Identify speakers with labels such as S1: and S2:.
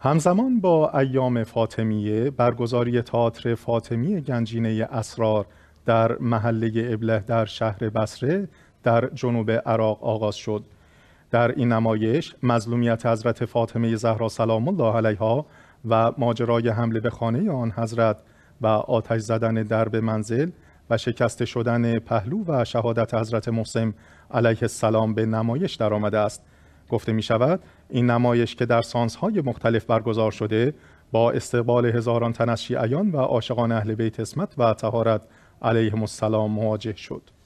S1: همزمان با ایام فاطمیه برگزاری تئاتر فاطمی گنجینه اسرار در محله ابله در شهر بصره در جنوب عراق آغاز شد در این نمایش مظلومیت حضرت فاطمه زهرا سلام الله علیها و ماجرای حمله به خانه آن حضرت و آتش زدن درب منزل و شکست شدن پهلو و شهادت حضرت محسن علیه السلام به نمایش درآمده است گفته می شود این نمایش که در سانس های مختلف برگزار شده با استقبال هزاران تن از شیعیان و عاشقان اهل بیت اسمت و تهارت علیهم السلام مواجه شد